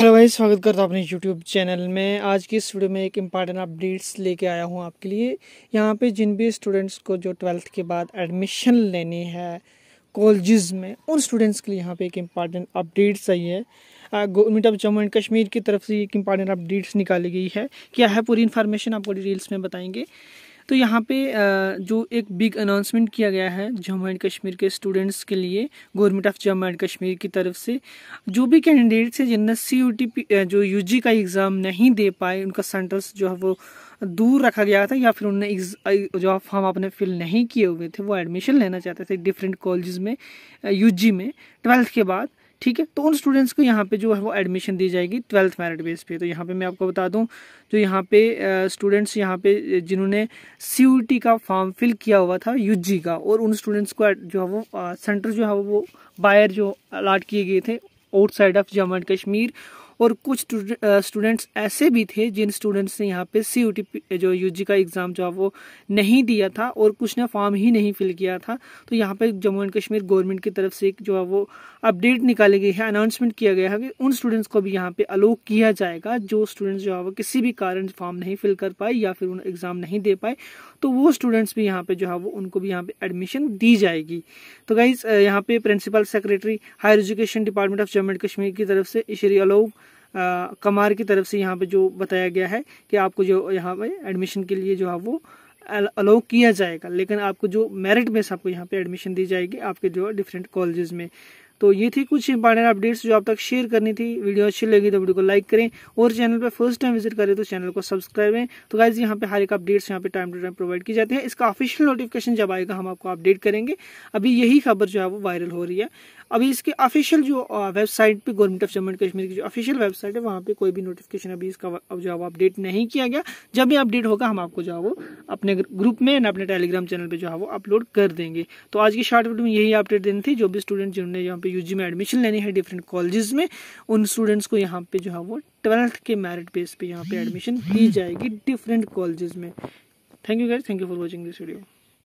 hello भाई स्वागत करता हूँ अपने यूट्यूब चैनल में आज की इस वीडियो में एक इम्पॉर्टेंट अपडेट्स लेके आया हूँ आपके लिए यहाँ पे जिन भी स्टूडेंट्स को जो ट्वेल्थ के बाद एडमिशन लेनी है कॉलेज़ में उन स्टूडेंट्स के लिए यहाँ पे एक इम्पॉर्टेंट अपडेट्स आई है गवर्नमेंट ऑफ तो जम्मू एंड कश्मीर की तरफ से एक इम्पॉर्टेंट अपडेट्स निकाली गई है क्या है पूरी इन्फॉर्मेशन आपको डिटेल्स में बताएंगे तो यहाँ पे जो एक बिग अनाउंसमेंट किया गया है जम्मू एंड कश्मीर के स्टूडेंट्स के लिए government of Jammu and Kashmir की तरफ से जो भी कैंडिडेट्स हैं जिनने सी यू जो यू का एग्ज़ाम नहीं दे पाए उनका सेंटर्स जो है वो दूर रखा गया था या फिर उनने जो फॉर्म आपने फिल नहीं किए हुए थे वो एडमिशन लेना चाहते थे डिफरेंट कॉलेज में यू में ट्वेल्थ के बाद ठीक है तो उन स्टूडेंट्स को यहाँ पे जो है वो एडमिशन दी जाएगी ट्वेल्थ मेरिट बेस पे तो यहाँ पे मैं आपको बता दूँ जो यहाँ पे स्टूडेंट्स यहाँ पे जिन्होंने सी का फॉर्म फिल किया हुआ था यू का और उन स्टूडेंट्स को जो है वो सेंटर जो है वो बायर जो अलाट किए गए थे outside of Jammu and Kashmir और कुछ स्टूडेंट्स ऐसे भी थे जिन स्टूडेंट्स ने यहाँ पे सी यू जो यू का एग्ज़ाम जो है वो नहीं दिया था और कुछ ने फॉर्म ही नहीं फिल किया था तो यहाँ पे जम्मू एंड कश्मीर गवर्नमेंट की तरफ से एक जो है वो अपडेट निकाली गई है अनाउंसमेंट किया गया है कि उन स्टूडेंट्स को भी यहाँ पे अलो किया जाएगा जो स्टूडेंट्स जो है वो किसी भी कारण फॉर्म नहीं फिल कर पाए या फिर उन एग्ज़ाम नहीं दे पाए तो वो स्टूडेंट्स भी यहाँ पे जो है वो उनको भी यहाँ पे एडमिशन दी जाएगी तो गाइज यहाँ पे principal secretary higher education department of Jammu and Kashmir की तरफ से श्री अलोक कमार की तरफ से यहाँ पे जो बताया गया है कि आपको जो यहाँ पे एडमिशन के लिए जो है वो अलाउ किया जाएगा लेकिन आपको जो मेरिट बेस आपको यहाँ पे एडमिशन दी जाएगी आपके जो डिफरेंट कॉलेजेस में तो ये थी कुछ इंपॉर्टेंट अपडेट्स जो आप तक शेयर करनी थी वीडियो अच्छी लगी तो वीडियो को लाइक करें और चैनल पर फर्स्ट टाइम विजिट करें तो चैनल को सब्सक्राइब करें तो गाइज यहाँ पे हर एक अपडेट्स यहाँ पे टाइम टू टाइम प्रोवाइड की जाती है इसका ऑफिशियल नोटिफिकेशन जब आएगा हम आपको अपडेट करेंगे अभी यही खबर जो है वो वायरल हो रही है अभी इसके ऑफिशियल जो वेबसाइट पे government of Jammu and Kashmir की जो ऑफिशियल वेबसाइट है वहाँ पे कोई भी नोटिफिकेशन अभी इसका जो है वो अपडेट नहीं किया गया जब भी अपडेट होगा हम आपको जो है वो अपने ग्रुप में अपने टेलीग्राम चैनल पर जो है वो अपलोड कर देंगे तो आज की शॉर्ट वीडियो में यही अपडेट देनी थी जो भी स्टूडेंट जिन्होंने यहाँ पे यूजी में एडमिशन लेनी है डिफरेंट कॉलेजेस में उन स्टूडेंट्स को यहाँ पे जो है वो ट्वेल्थ के मेरिट बेस पे यहाँ पे एडमिशन दी जाएगी डिफरेंट कॉलेजेस में थैंक यू गैर thank you for watching this video